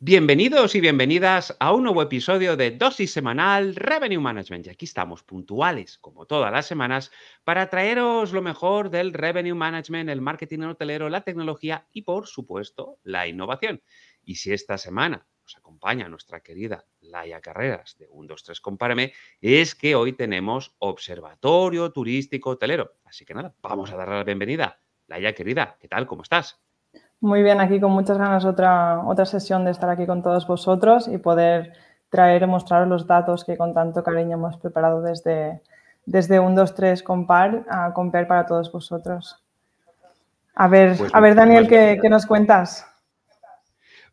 Bienvenidos y bienvenidas a un nuevo episodio de Dosis Semanal Revenue Management. Y aquí estamos puntuales, como todas las semanas, para traeros lo mejor del Revenue Management, el marketing hotelero, la tecnología y, por supuesto, la innovación. Y si esta semana nos acompaña nuestra querida Laia Carreras de un 2, 3, compárame, es que hoy tenemos Observatorio Turístico Hotelero. Así que nada, vamos a darle la bienvenida. Laia, querida, ¿qué tal? ¿Cómo estás? Muy bien, aquí con muchas ganas otra, otra sesión de estar aquí con todos vosotros y poder traer y mostraros los datos que con tanto cariño hemos preparado desde, desde 1, 2, 3 Compar a Compar para todos vosotros. A ver, pues a ver Daniel, ¿qué, nos cuentas?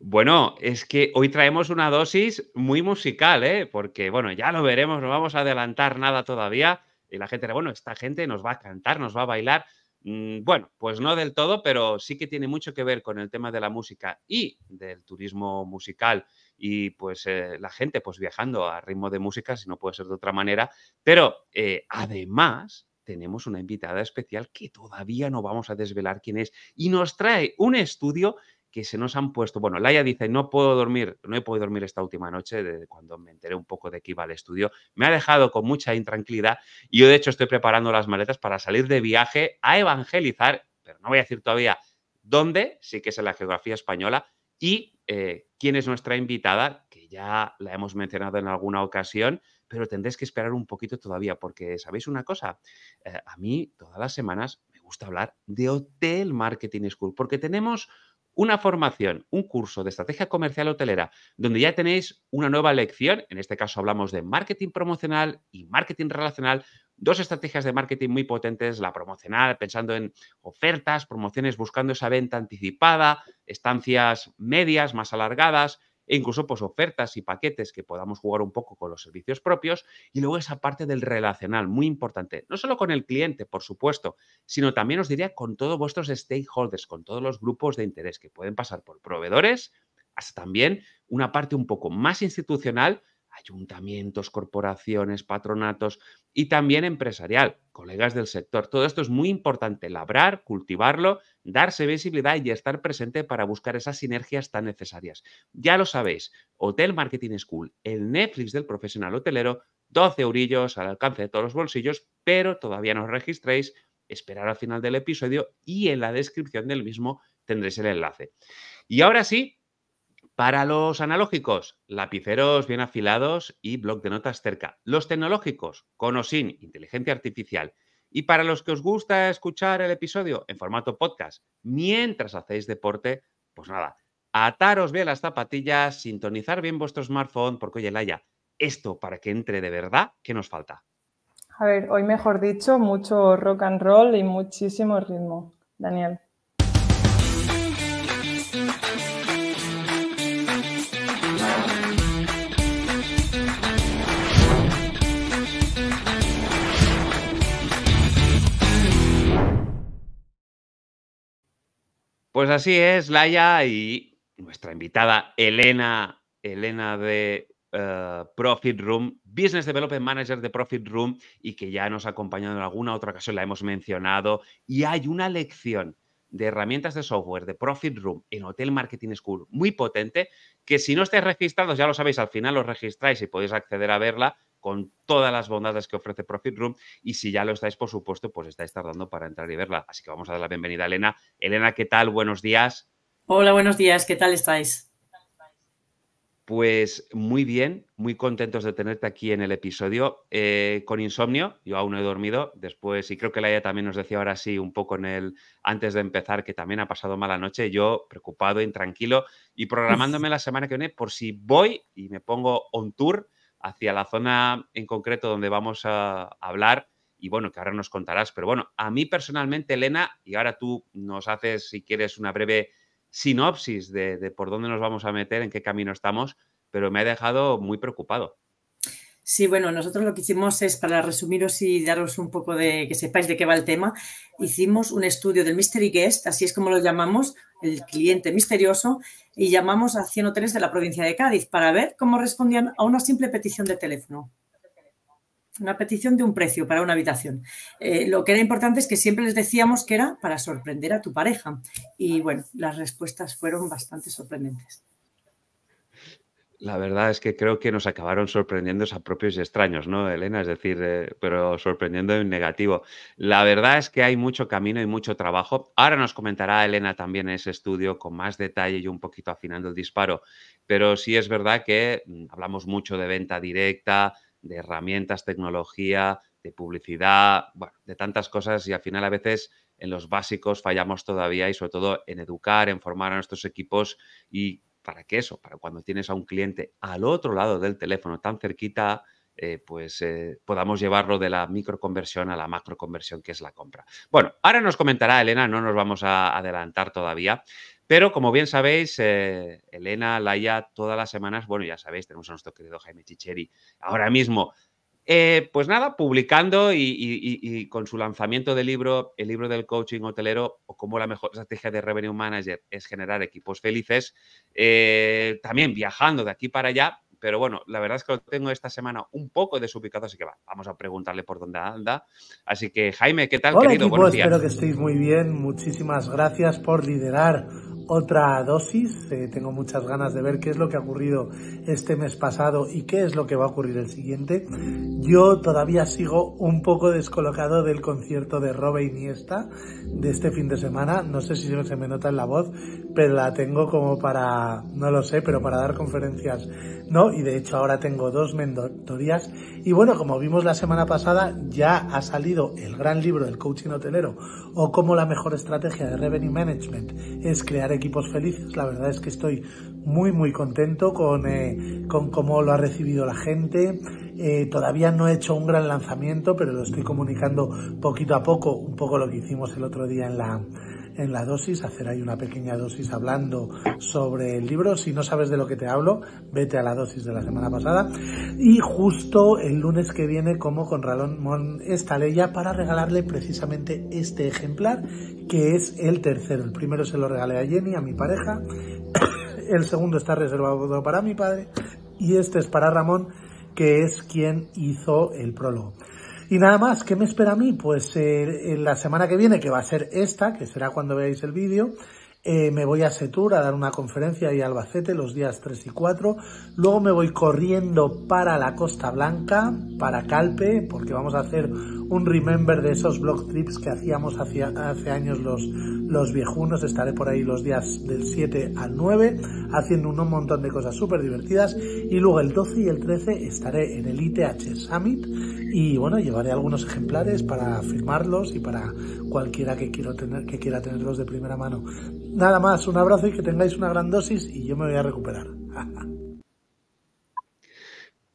Bueno, es que hoy traemos una dosis muy musical, ¿eh? porque bueno, ya lo veremos, no vamos a adelantar nada todavía. Y la gente, bueno, esta gente nos va a cantar, nos va a bailar, Mm, bueno, pues no del todo, pero sí que tiene mucho que ver con el tema de la música y del turismo musical y pues eh, la gente pues viajando a ritmo de música, si no puede ser de otra manera, pero eh, además tenemos una invitada especial que todavía no vamos a desvelar quién es y nos trae un estudio que se nos han puesto. Bueno, Laia dice, no puedo dormir, no he podido dormir esta última noche, desde cuando me enteré un poco de que iba al estudio. Me ha dejado con mucha intranquilidad y yo de hecho estoy preparando las maletas para salir de viaje a evangelizar, pero no voy a decir todavía dónde, sí que es en la geografía española, y eh, quién es nuestra invitada, que ya la hemos mencionado en alguna ocasión, pero tendréis que esperar un poquito todavía, porque sabéis una cosa, eh, a mí todas las semanas me gusta hablar de Hotel Marketing School, porque tenemos una formación, un curso de estrategia comercial hotelera, donde ya tenéis una nueva lección, en este caso hablamos de marketing promocional y marketing relacional, dos estrategias de marketing muy potentes, la promocional, pensando en ofertas, promociones, buscando esa venta anticipada, estancias medias, más alargadas, e incluso pues, ofertas y paquetes que podamos jugar un poco con los servicios propios y luego esa parte del relacional, muy importante, no solo con el cliente, por supuesto, sino también os diría con todos vuestros stakeholders, con todos los grupos de interés que pueden pasar por proveedores, hasta también una parte un poco más institucional, ayuntamientos, corporaciones, patronatos y también empresarial, colegas del sector. Todo esto es muy importante, labrar, cultivarlo darse visibilidad y estar presente para buscar esas sinergias tan necesarias. Ya lo sabéis, Hotel Marketing School, el Netflix del profesional hotelero, 12 eurillos al alcance de todos los bolsillos, pero todavía no os registréis, esperar al final del episodio y en la descripción del mismo tendréis el enlace. Y ahora sí, para los analógicos, lapiceros bien afilados y blog de notas cerca. Los tecnológicos, con o sin inteligencia artificial y para los que os gusta escuchar el episodio en formato podcast mientras hacéis deporte, pues nada, ataros bien las zapatillas, sintonizar bien vuestro smartphone, porque oye, Laia, esto para que entre de verdad, ¿qué nos falta? A ver, hoy mejor dicho, mucho rock and roll y muchísimo ritmo, Daniel. Pues así es, Laia y nuestra invitada Elena, Elena de eh, Profit Room, Business Development Manager de Profit Room y que ya nos ha acompañado en alguna otra ocasión, la hemos mencionado. Y hay una lección de herramientas de software de Profit Room en Hotel Marketing School muy potente que si no estáis registrados, ya lo sabéis, al final os registráis y podéis acceder a verla con todas las bondades que ofrece Profit Room. Y si ya lo estáis, por supuesto, pues estáis tardando para entrar y verla. Así que vamos a dar la bienvenida a Elena. Elena, ¿qué tal? Buenos días. Hola, buenos días. ¿Qué tal estáis? Pues muy bien, muy contentos de tenerte aquí en el episodio eh, con insomnio. Yo aún no he dormido después y creo que Laia también nos decía ahora sí un poco en el antes de empezar que también ha pasado mala noche. Yo preocupado, intranquilo y programándome la semana que viene por si voy y me pongo on tour hacia la zona en concreto donde vamos a hablar y bueno, que ahora nos contarás, pero bueno, a mí personalmente, Elena, y ahora tú nos haces, si quieres, una breve sinopsis de, por dónde nos vamos a meter, en qué camino estamos, pero me ha dejado muy preocupado. Sí, bueno, nosotros lo que hicimos es, para resumiros y daros un poco de que sepáis de qué va el tema, hicimos un estudio del Mystery Guest, así es como lo llamamos, el cliente misterioso, y llamamos a 100 hoteles de la provincia de Cádiz para ver cómo respondían a una simple petición de teléfono. Una petición de un precio para una habitación. Eh, lo que era importante es que siempre les decíamos que era para sorprender a tu pareja. Y bueno, las respuestas fueron bastante sorprendentes. La verdad es que creo que nos acabaron sorprendiendo a propios y extraños, ¿no, Elena? Es decir, eh, pero sorprendiendo en negativo. La verdad es que hay mucho camino y mucho trabajo. Ahora nos comentará Elena también ese estudio con más detalle y un poquito afinando el disparo. Pero sí es verdad que mm, hablamos mucho de venta directa, de herramientas, tecnología, de publicidad, de tantas cosas y al final a veces en los básicos fallamos todavía y sobre todo en educar, en formar a nuestros equipos y para que eso, para cuando tienes a un cliente al otro lado del teléfono, tan cerquita, eh, pues eh, podamos llevarlo de la microconversión a la macroconversión, que es la compra. Bueno, ahora nos comentará Elena, no nos vamos a adelantar todavía, pero como bien sabéis, eh, Elena, Laia, todas las semanas, bueno, ya sabéis, tenemos a nuestro querido Jaime Chicheri ahora mismo eh, pues nada, publicando y, con su lanzamiento del libro, el libro del coaching hotelero o cómo la mejor estrategia de revenue manager es generar equipos felices, eh, también viajando de aquí para allá, pero bueno, la verdad es que lo tengo esta semana un poco desubicado, así que vamos a preguntarle por dónde anda. Así que Jaime, ¿qué tal? Hola, querido? Equipo, espero que estéis muy bien, muchísimas gracias por liderar otra dosis. Eh, tengo muchas ganas de ver qué es lo que ha ocurrido este mes pasado y qué es lo que va a ocurrir el siguiente. Yo todavía sigo un poco descolocado del concierto de Robe Iniesta de este fin de semana. No sé si se me nota en la voz, pero la tengo como para, no lo sé, pero para dar conferencias ¿no? Y de hecho ahora tengo dos mentorías. Y bueno, como vimos la semana pasada, ya ha salido el gran libro del coaching hotelero o cómo la mejor estrategia de revenue management es crear equipos felices. La verdad es que estoy muy, muy contento con, eh, con cómo lo ha recibido la gente. Eh, todavía no he hecho un gran lanzamiento, pero lo estoy comunicando poquito a poco, un poco lo que hicimos el otro día en la en la dosis, hacer ahí una pequeña dosis hablando sobre el libro. Si no sabes de lo que te hablo, vete a la dosis de la semana pasada. Y justo el lunes que viene, como con Ramón Estaleya para regalarle precisamente este ejemplar, que es el tercero. El primero se lo regalé a Jenny, a mi pareja. El segundo está reservado para mi padre. Y este es para Ramón, que es quien hizo el prólogo. Y nada más, ¿qué me espera a mí? Pues eh, en la semana que viene, que va a ser esta, que será cuando veáis el vídeo, eh, me voy a Setur a dar una conferencia y Albacete los días 3 y 4, luego me voy corriendo para la Costa Blanca, para Calpe, porque vamos a hacer un remember de esos blog trips que hacíamos hace años los, los viejunos, estaré por ahí los días del 7 al 9 haciendo un montón de cosas súper divertidas y luego el 12 y el 13 estaré en el ITH Summit y bueno, llevaré algunos ejemplares para firmarlos y para cualquiera que, tener, que quiera tenerlos de primera mano. Nada más, un abrazo y que tengáis una gran dosis y yo me voy a recuperar.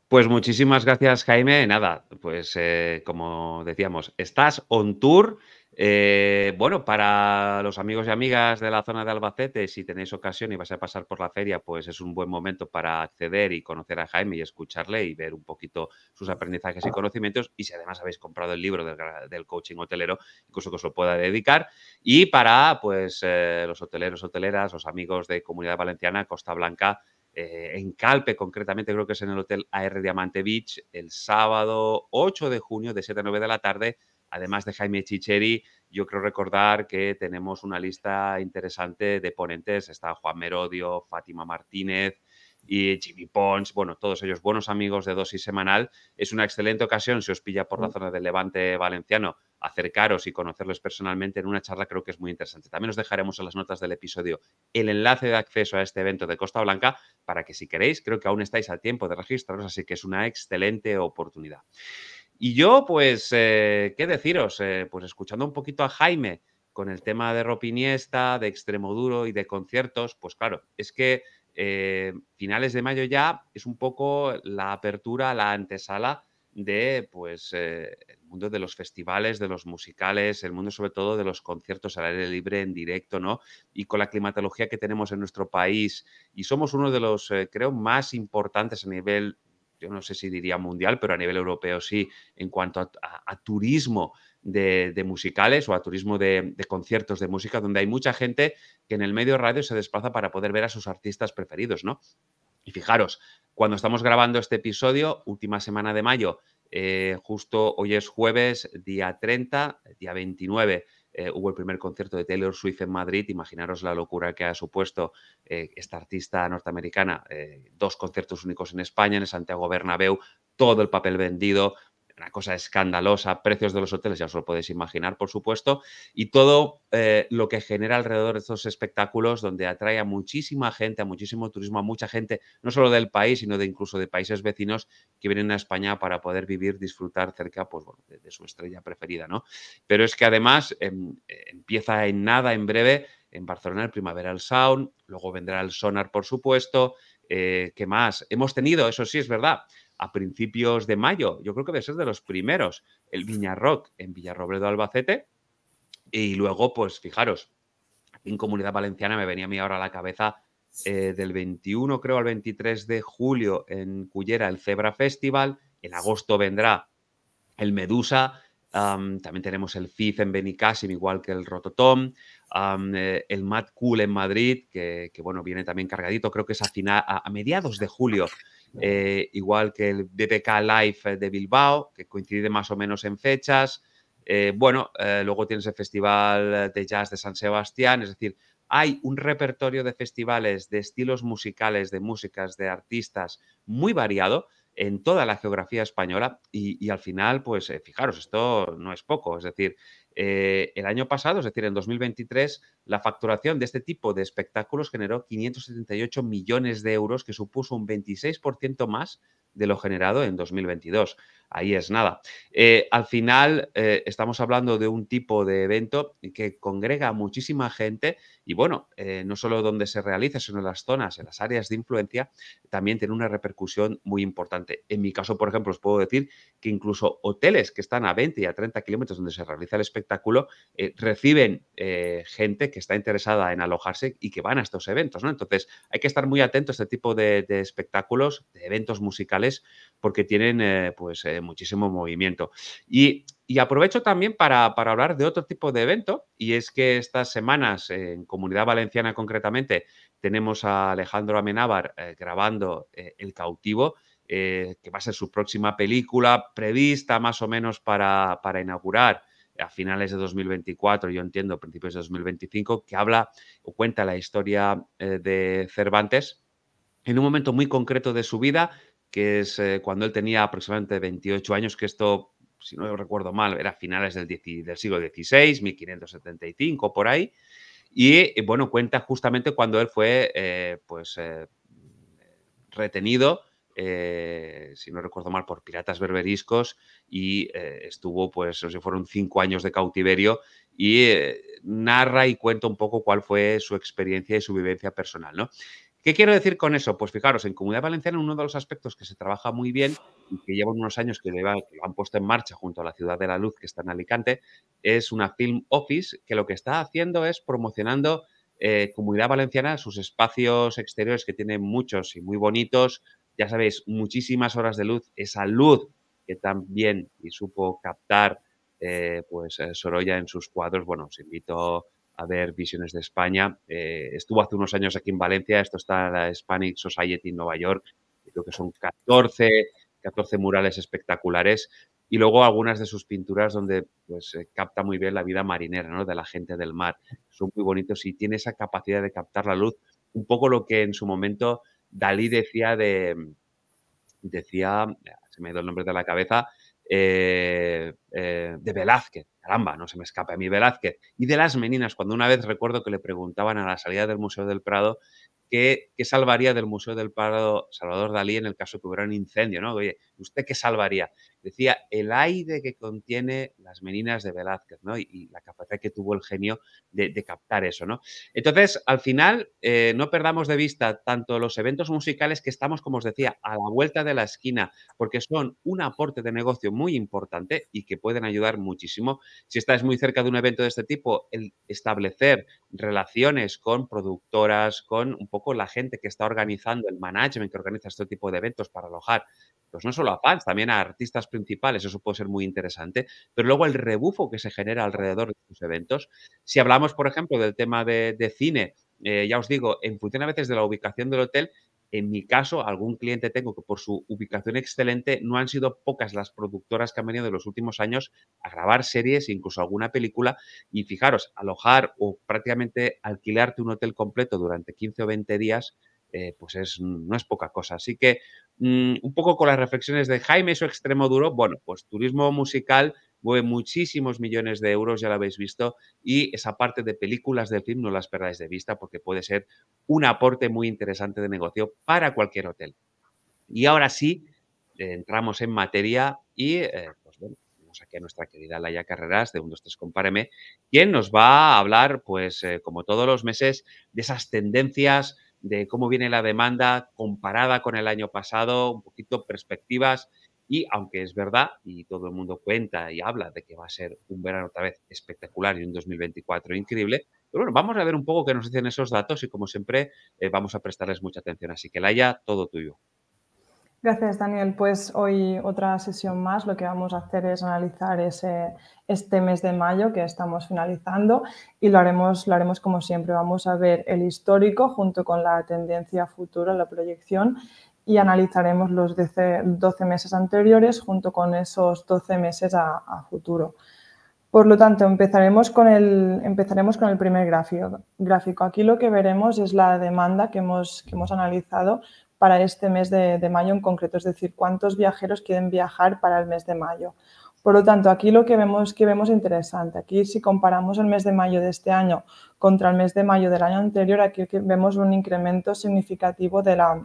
Pues muchísimas gracias, Jaime. Nada, pues eh, como decíamos, estás on tour eh, bueno, para los amigos y amigas de la zona de Albacete, si tenéis ocasión y vais a pasar por la feria, pues es un buen momento para acceder y conocer a Jaime y escucharle y ver un poquito sus aprendizajes y conocimientos. Y si además habéis comprado el libro del, coaching hotelero, incluso que os lo pueda dedicar. Y para pues eh, los hoteleros, hoteleras, los amigos de Comunidad Valenciana, Costa Blanca, eh, en Calpe, concretamente creo que es en el Hotel AR Diamante Beach, el sábado 8 de junio de 7 a 9 de la tarde además de Jaime Chicheri, yo creo recordar que tenemos una lista interesante de ponentes. Está Juan Merodio, Fátima Martínez, y Jimmy Pons, bueno, todos ellos buenos amigos de dosis semanal. Es una excelente ocasión, si os pilla por la mm. zona del Levante valenciano, acercaros y conocerlos personalmente en una charla creo que es muy interesante. También os dejaremos en las notas del episodio el enlace de acceso a este evento de Costa Blanca para que si queréis, creo que aún estáis al tiempo de registraros, así que es una excelente oportunidad. Y yo, pues, eh, ¿qué deciros? Eh, pues escuchando un poquito a Jaime con el tema de Ropiniesta, de duro y de conciertos, pues claro, es que eh, finales de mayo ya es un poco la apertura, la antesala de, pues, el mundo de los festivales, de los musicales, el mundo sobre todo de los conciertos al aire libre, en directo, ¿no? Y con la climatología que tenemos en nuestro país, y somos uno de los, creo, más importantes a nivel yo no sé si diría mundial, pero a nivel europeo sí, en cuanto a, turismo de, musicales o a turismo de, conciertos de música, donde hay mucha gente que en el medio radio se desplaza para poder ver a sus artistas preferidos, ¿no? Y fijaros, cuando estamos grabando este episodio, última semana de mayo, eh, justo hoy es jueves, día 30, día 29 eh, hubo el primer concierto de Taylor Swift en Madrid. Imaginaros la locura que ha supuesto eh, esta artista norteamericana, eh, dos conciertos únicos en España, en Santiago Bernabéu, todo el papel vendido, una cosa escandalosa, precios de los hoteles, ya os lo podéis imaginar, por supuesto, y todo eh, lo que genera alrededor de estos espectáculos, donde atrae a muchísima gente, a muchísimo turismo, a mucha gente, no solo del país, sino de incluso de países vecinos que vienen a España para poder vivir, disfrutar cerca pues, de, su estrella preferida, ¿no? Pero es que además em, empieza en nada, en breve, en Barcelona el el Sound, luego vendrá el Sonar, por supuesto. Eh, ¿Qué más? Hemos tenido, eso sí es verdad, a principios de mayo. Yo creo que debe ser de los primeros. El Viñarroc en Villarrobledo Albacete. Y luego, pues fijaros, en Comunidad Valenciana me venía a mí ahora a la cabeza eh, del 21, creo, al 23 de julio en Cullera el Zebra Festival. En agosto vendrá el Medusa. también tenemos el FIF en Benicassim, igual que el Rototom. Eh, el Mad Cool en Madrid, que, bueno, viene también cargadito, creo que es a, a mediados de julio. Eh, igual que el BBK Live de Bilbao, que coincide más o menos en fechas. Eh, bueno, eh, luego tienes el Festival de Jazz de San Sebastián, es decir, hay un repertorio de festivales, de estilos musicales, de músicas, de artistas muy variado en toda la geografía española y, y al final, pues fijaros, esto no es poco, es decir, eh, el año pasado, es decir, en 2023, la facturación de este tipo de espectáculos generó 578 millones de euros, que supuso un 26% más de lo generado en 2022 ahí es nada. Eh, al final eh, estamos hablando de un tipo de evento que congrega a muchísima gente y bueno, eh, no solo donde se realiza, sino en las zonas, en las áreas de influencia, también tiene una repercusión muy importante. En mi caso, por ejemplo, os puedo decir que incluso hoteles que están a 20 y a 30 kilómetros donde se realiza el espectáculo reciben gente que está interesada en alojarse y que van a estos eventos, ¿no? Entonces hay que estar muy atento a este tipo de espectáculos, de eventos musicales, porque tienen pues muchísimo movimiento. Y, aprovecho también para, hablar de otro tipo de evento, y es que estas semanas, en Comunidad Valenciana concretamente, tenemos a Alejandro Amenábar eh, grabando eh, El cautivo, eh, que va a ser su próxima película prevista más o menos para, para inaugurar a finales de 2024, yo entiendo, principios de 2025, que habla o cuenta la historia de Cervantes en un momento muy concreto de su vida que es eh, cuando él tenía aproximadamente 28 años, que esto, si no recuerdo mal, era finales del, del siglo XVI, 1575, por ahí. Y eh, bueno, cuenta justamente cuando él fue eh, pues, retenido, si no recuerdo mal, por piratas berberiscos y estuvo, pues, no sé, fueron cinco años de cautiverio y narra y cuenta un poco cuál fue su experiencia y su vivencia personal, ¿no? ¿Qué quiero decir con eso? Pues fijaros, en Comunidad Valenciana uno de los aspectos que se trabaja muy bien y que llevan unos años que, lo han puesto en marcha junto a la Ciudad de la Luz, que está en Alicante, es una Film Office que lo que está haciendo es promocionando eh, Comunidad Valenciana, sus espacios exteriores que tienen muchos y muy bonitos, ya sabéis, muchísimas horas de luz, esa luz que también y supo captar eh, pues eh, Sorolla en sus cuadros, bueno, os invito a ver visiones de España. Eh, estuvo hace unos años aquí en Valencia, esto está en la Hispanic Society en Nueva York, creo que son 14, 14 murales espectaculares y luego algunas de sus pinturas donde pues, eh, capta muy bien la vida marinera ¿no? de la gente del mar. Son muy bonitos y tiene esa capacidad de captar la luz, un poco lo que en su momento Dalí decía de... Decía, se me ha ido el nombre de la cabeza, eh, eh, de Velázquez, caramba, no se me escape a mí Velázquez, y de las meninas, cuando una vez recuerdo que le preguntaban a la salida del Museo del Prado qué, salvaría del Museo del Prado Salvador Dalí en el caso que hubiera un incendio, ¿no? Oye, ¿usted qué salvaría? Decía, el aire que contiene las meninas de Velázquez, ¿no? Y, la capacidad que tuvo el genio de, captar eso, ¿no? Entonces, al final, eh, no perdamos de vista tanto los eventos musicales que estamos, como os decía, a la vuelta de la esquina, porque son un aporte de negocio muy importante y que pueden ayudar muchísimo. Si estás muy cerca de un evento de este tipo, el establecer relaciones con productoras, con un poco la gente que está organizando, el management que organiza este tipo de eventos para alojar, pues no solo a fans, también a artistas principales, eso puede ser muy interesante, pero luego el rebufo que se genera alrededor de esos eventos. Si hablamos, por ejemplo, del tema de, cine, eh, ya os digo, en función a veces de la ubicación del hotel, en mi caso, algún cliente tengo que por su ubicación excelente no han sido pocas las productoras que han venido de los últimos años a grabar series, incluso alguna película. Y fijaros, alojar o prácticamente alquilarte un hotel completo durante 15 o 20 días, eh, pues es, no es poca cosa. Así que mm, un poco con las reflexiones de Jaime, su extremo duro, bueno, pues turismo musical mueve muchísimos millones de euros, ya lo habéis visto, y esa parte de películas del film no las perdáis de vista porque puede ser un aporte muy interesante de negocio para cualquier hotel. Y ahora sí, eh, entramos en materia y eh, pues bueno, tenemos aquí a nuestra querida Laia Carreras de 1, 2, compáreme, quien nos va a hablar, pues eh, como todos los meses, de esas tendencias, de cómo viene la demanda comparada con el año pasado, un poquito perspectivas y aunque es verdad, y todo el mundo cuenta y habla de que va a ser un verano otra vez espectacular y un 2024 increíble, pero bueno, vamos a ver un poco qué nos dicen esos datos y como siempre eh, vamos a prestarles mucha atención. Así que Laia, todo tuyo. Gracias, Daniel. Pues hoy otra sesión más. Lo que vamos a hacer es analizar ese, este mes de mayo que estamos finalizando y lo haremos, lo haremos como siempre. Vamos a ver el histórico junto con la tendencia futura, la proyección y analizaremos los 12 meses anteriores junto con esos 12 meses a, futuro. Por lo tanto, empezaremos con el, empezaremos con el primer gráfico, gráfico, Aquí lo que veremos es la demanda que hemos, hemos analizado para este mes de, de, mayo en concreto, es decir, cuántos viajeros quieren viajar para el mes de mayo. Por lo tanto, aquí lo que vemos que vemos interesante, aquí si comparamos el mes de mayo de este año contra el mes de mayo del año anterior, aquí vemos un incremento significativo de la,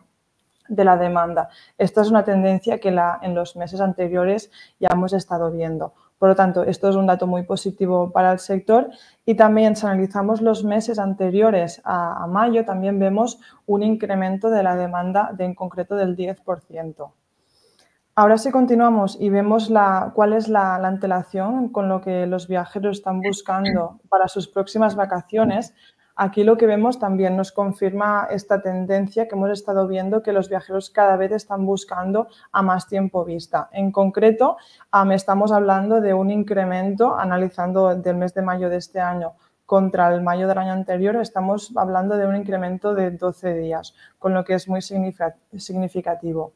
de la demanda. Esta es una tendencia que la, en los meses anteriores ya hemos estado viendo. Por lo tanto, esto es un dato muy positivo para el sector y también si analizamos los meses anteriores a, mayo, también vemos un incremento de la demanda de, en concreto del 10%. Ahora si continuamos y vemos la, cuál es la, la antelación con lo que los viajeros están buscando para sus próximas vacaciones, Aquí lo que vemos también nos confirma esta tendencia que hemos estado viendo que los viajeros cada vez están buscando a más tiempo vista. En concreto, estamos hablando de un incremento, analizando del mes de mayo de este año contra el mayo del año anterior, estamos hablando de un incremento de 12 días, con lo que es muy significativo.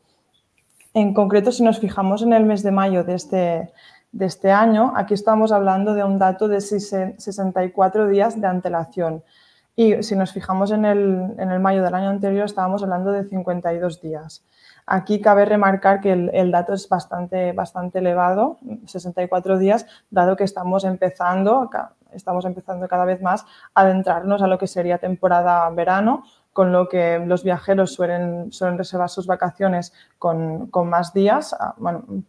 En concreto, si nos fijamos en el mes de mayo de este, de este año, aquí estamos hablando de un dato de 64 días de antelación. Y si nos fijamos en el, en el mayo del año anterior, estábamos hablando de 52 días. Aquí cabe remarcar que el, dato es bastante, bastante elevado, 64 días, dado que estamos empezando, estamos empezando cada vez más a adentrarnos a lo que sería temporada verano, con lo que los viajeros suelen, reservar sus vacaciones con, más días, ah,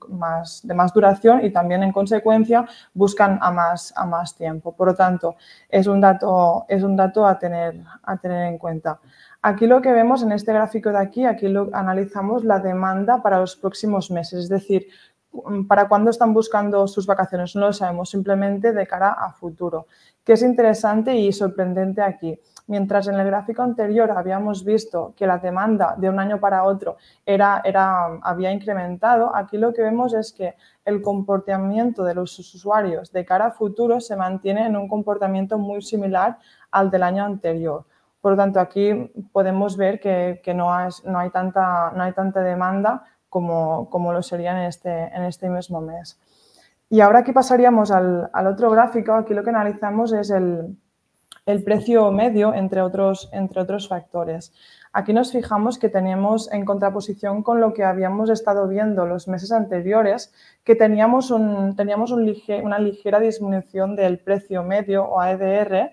más, de más duración y también en consecuencia buscan a más, a más tiempo. Por lo tanto, es un dato, es un dato a, tener, a tener en cuenta. Aquí lo que vemos en este gráfico de aquí, aquí lo analizamos la demanda para los próximos meses, es decir, Mm, para cuándo están buscando sus vacaciones, no lo sabemos, simplemente de cara a futuro. Que es interesante y sorprendente aquí. Mientras en el gráfico anterior habíamos visto que la demanda de un año para otro era, había incrementado, aquí lo que vemos es que el comportamiento de los usuarios de cara a futuro se mantiene en un comportamiento muy similar al del año anterior. Por lo tanto, aquí podemos ver que, no, hay no hay tanta demanda como, lo serían en este, en este mismo mes. Y ahora aquí pasaríamos al, otro gráfico, aquí lo que analizamos es el, precio medio, entre otros, entre otros factores. Aquí nos fijamos que teníamos en contraposición con lo que habíamos estado viendo los meses anteriores, que teníamos, un, teníamos una ligera disminución del precio medio o AEDR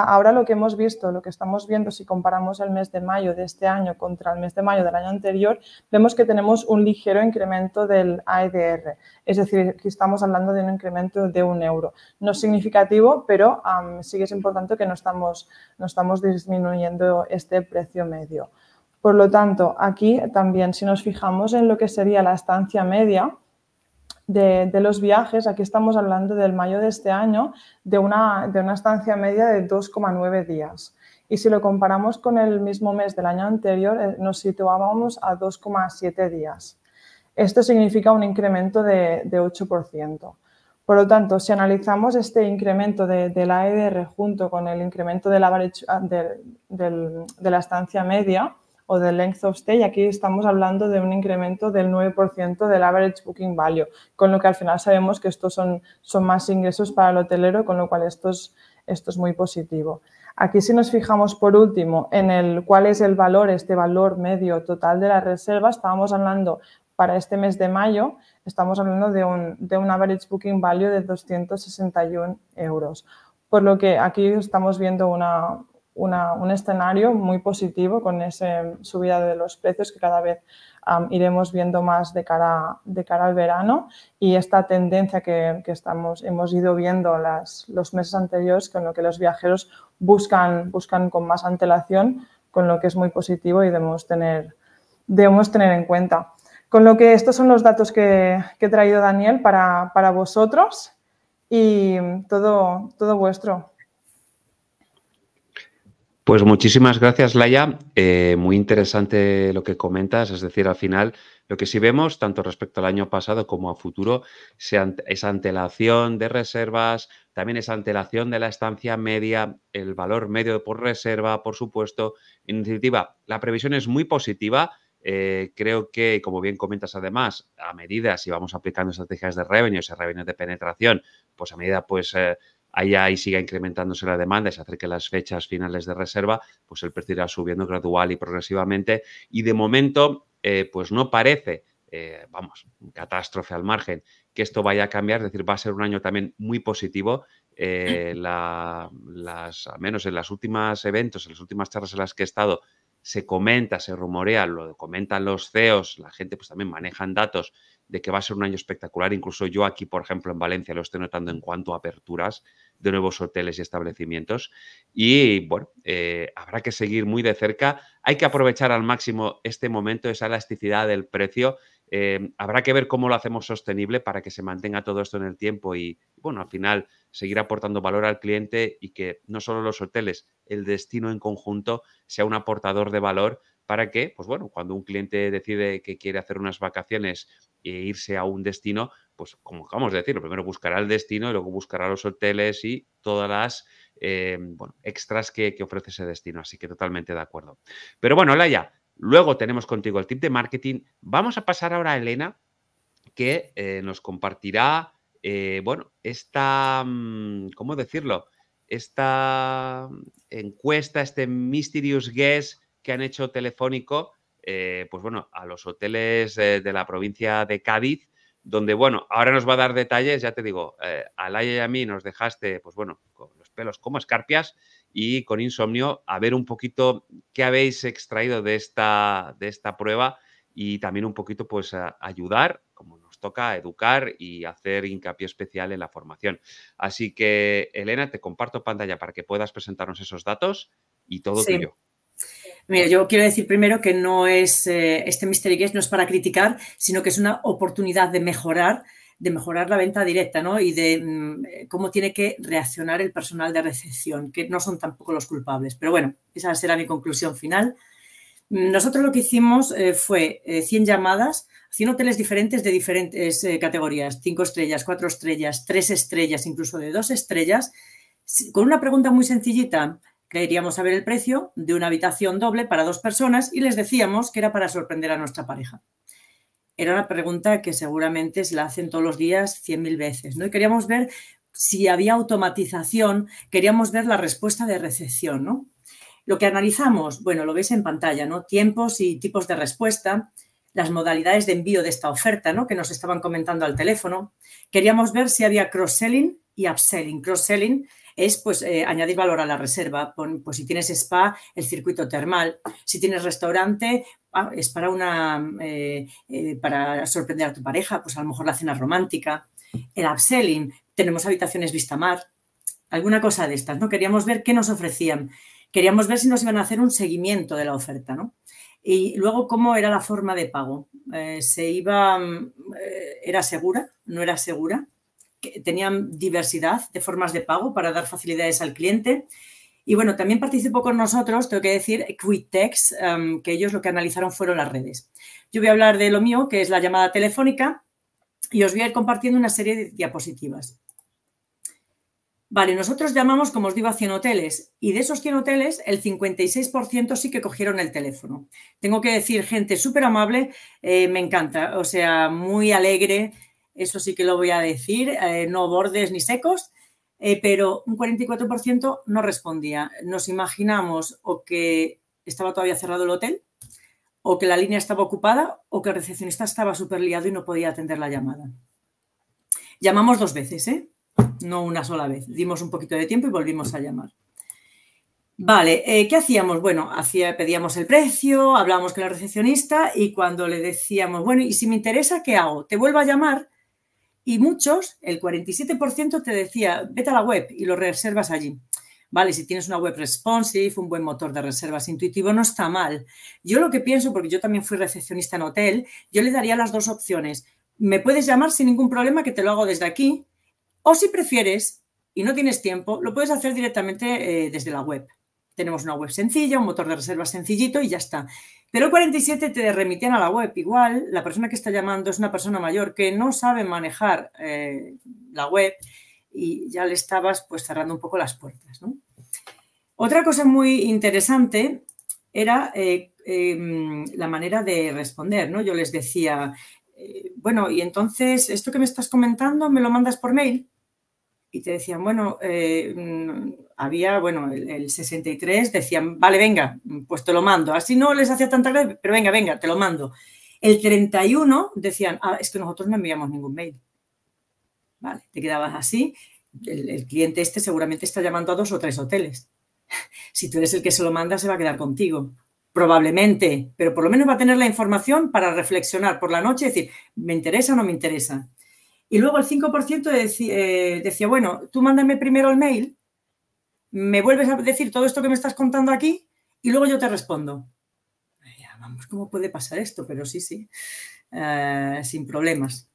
ahora lo que hemos visto, lo que estamos viendo si comparamos el mes de mayo de este año contra el mes de mayo del año anterior, vemos que tenemos un ligero incremento del ADR, es decir, que estamos hablando de un incremento de un euro. No es significativo, pero sí que es importante que no estamos disminuyendo este precio medio. Por lo tanto, aquí también, si nos fijamos en lo que sería la estancia media, de, los viajes, aquí estamos hablando del mayo de este año, de una, estancia media de 2,9 días. Y si lo comparamos con el mismo mes del año anterior, eh, nos situábamos a 2,7 días. Esto significa un incremento de, 8%. Por lo tanto, si analizamos este incremento del de junto con el incremento de la estancia media, o de length of stay. Aquí estamos hablando de un incremento del 9% del average booking value, con lo que al final sabemos que estos son, son más ingresos para el hotelero, con lo cual esto es, esto es muy positivo. Aquí si nos fijamos por último en el cuál es el valor, este valor medio total de la reserva, estábamos hablando para este mes de mayo, estamos hablando de un, de un average booking value de 261 euros. Por lo que aquí estamos viendo una, un escenario muy positivo con esa subida de los precios que cada vez iremos viendo más de cara, de cara al verano y esta tendencia que, estamos, hemos ido viendo las, los meses anteriores con lo que los viajeros buscan, buscan con más antelación, con lo que es muy positivo y debemos tener, debemos tener en cuenta. Con lo que estos son los datos que, que he traído, Daniel, para, para vosotros y todo, todo vuestro. Pues muchísimas gracias, Laia. Eh, muy interesante lo que comentas. Es decir, al final, lo que sí vemos, tanto respecto al año pasado como a futuro, es antelación de reservas, también es antelación de la estancia media, el valor medio por reserva, por supuesto. iniciativa, la previsión es muy positiva. Eh, creo que, como bien comentas además, a medida si vamos aplicando estrategias de revenue, ese revenue de penetración, pues a medida pues eh, Ahí y siga incrementándose la demanda es hacer que las fechas finales de reserva, pues el precio irá subiendo gradual y progresivamente. Y de momento, eh, pues no parece, eh, vamos, catástrofe al margen, que esto vaya a cambiar. Es decir, va a ser un año también muy positivo. Eh, las, al menos en las últimas eventos, en las últimas charlas en las que he estado, se comenta, se rumorea, lo comentan los CEOs, la gente pues también manejan datos de que va a ser un año espectacular. Incluso yo aquí, por ejemplo, en Valencia lo estoy notando en cuanto a aperturas de nuevos hoteles y establecimientos. Y bueno, eh, habrá que seguir muy de cerca. Hay que aprovechar al máximo este momento, esa elasticidad del precio. Eh, habrá que ver cómo lo hacemos sostenible para que se mantenga todo esto en el tiempo y, bueno, al final seguir aportando valor al cliente y que no solo los hoteles, el destino en conjunto sea un aportador de valor para que, pues bueno, cuando un cliente decide que quiere hacer unas vacaciones e irse a un destino, pues como acabamos de decir, primero buscará el destino y luego buscará los hoteles y todas las eh, extras que, ofrece ese destino. Así que totalmente de acuerdo. Pero bueno, Laia, luego tenemos contigo el tip de marketing. Vamos a pasar ahora a Elena, que eh, nos compartirá eh, bueno, esta, mm, ¿cómo decirlo? Esta mm, encuesta, este Mysterious Guess que han hecho telefónico, eh, pues bueno, a los hoteles eh, de la provincia de Cádiz, donde, bueno, ahora nos va a dar detalles, ya te digo, a Laia y a mí nos dejaste, pues bueno, con los pelos como escarpias y con insomnio, a ver un poquito qué habéis extraído de esta, de esta prueba y también un poquito, pues, ayudar, como toca educar y hacer hincapié especial en la formación. Así que, Elena, te comparto pantalla para que puedas presentarnos esos datos y todo tuyo. Mira, yo quiero decir primero que no es eh, este Mystery Guest no es para criticar, sino que es una oportunidad de mejorar de mejorar la venta directa ¿no? y de mm, eh, cómo tiene que reaccionar el personal de recepción, que no son tampoco los culpables. Pero bueno, esa será mi conclusión final. Nosotros lo que hicimos eh, fue 100 eh, llamadas, 100 hoteles diferentes de diferentes eh, categorías, 5 estrellas, 4 estrellas, 3 estrellas, incluso de 2 estrellas, con una pregunta muy sencillita. Queríamos saber el precio de una habitación doble para dos personas y les decíamos que era para sorprender a nuestra pareja. Era una pregunta que seguramente se la hacen todos los días 100.000 veces, ¿no? Y queríamos ver si había automatización, queríamos ver la respuesta de recepción, ¿no? Lo que analizamos, bueno, lo veis en pantalla, ¿no? Tiempos y tipos de respuesta, las modalidades de envío de esta oferta, ¿no? Que nos estaban comentando al teléfono. Queríamos ver si había cross-selling y upselling. Cross-selling es pues eh, añadir valor a la reserva. pues si tienes spa, el circuito termal. Si tienes restaurante, ah, es para una eh, eh, para sorprender a tu pareja, pues a lo mejor la cena romántica. El upselling, tenemos habitaciones vista mar, alguna cosa de estas, ¿no? Queríamos ver qué nos ofrecían queríamos ver si nos iban a hacer un seguimiento de la oferta, ¿no? Y luego, ¿cómo era la forma de pago? Eh, ¿Se iba, mm, eh, era segura? ¿No era segura? ¿Tenían diversidad de formas de pago para dar facilidades al cliente? Y bueno, también participó con nosotros, tengo que decir, Quitex, em, que ellos lo que analizaron fueron las redes. Yo voy a hablar de lo mío, que es la llamada telefónica, y os voy a ir compartiendo una serie de diapositivas. Vale, nosotros llamamos, como os digo, a 100 hoteles y de esos 100 hoteles el 56% sí que cogieron el teléfono. Tengo que decir, gente súper amable, eh, me encanta, o sea, muy alegre, eso sí que lo voy a decir, eh, no bordes ni secos, eh, pero un 44% no respondía. Nos imaginamos o que estaba todavía cerrado el hotel, o que la línea estaba ocupada, o que el recepcionista estaba súper liado y no podía atender la llamada. Llamamos dos veces, ¿eh? no una sola vez. Dimos un poquito de tiempo y volvimos a llamar. Vale, eh, ¿qué hacíamos? Bueno, hacía, pedíamos el precio, hablábamos con la recepcionista y cuando le decíamos, bueno, y si me interesa, ¿qué hago? Te vuelvo a llamar y muchos, el 47% te decía, vete a la web y lo reservas allí. Vale, si tienes una web responsive, un buen motor de reservas intuitivo, no está mal. Yo lo que pienso, porque yo también fui recepcionista en hotel, yo le daría las dos opciones. Me puedes llamar sin ningún problema, que te lo hago desde aquí, o si prefieres y no tienes tiempo, lo puedes hacer directamente eh, desde la web. Tenemos una web sencilla, un motor de reserva sencillito y ya está. Pero 47 te remitían a la web. Igual la persona que está llamando es una persona mayor que no sabe manejar eh, la web y ya le estabas pues cerrando un poco las puertas. ¿no? Otra cosa muy interesante era eh, em, la manera de responder. ¿no? Yo les decía, bueno, y entonces esto que me estás comentando me lo mandas por mail y te decían, bueno, eh, mm, había, bueno, el, 63, decían, vale, venga, pues te lo mando. Así no les hacía tanta gracia, pero venga, venga, te lo mando. El 31 decían, ah, es que nosotros no enviamos ningún mail. Vale, te quedabas así. El, el cliente este seguramente está llamando a dos o tres hoteles. Si tú eres el que se lo manda, se va a quedar contigo. Probablemente, pero por lo menos va a tener la información para reflexionar por la noche y decir, ¿me interesa o no me interesa? Y luego el 5% decía, eh, decía, bueno, tú mándame primero el mail, me vuelves a decir todo esto que me estás contando aquí y luego yo te respondo. vamos, ¿cómo puede pasar esto? Pero sí, sí, eh, sin problemas.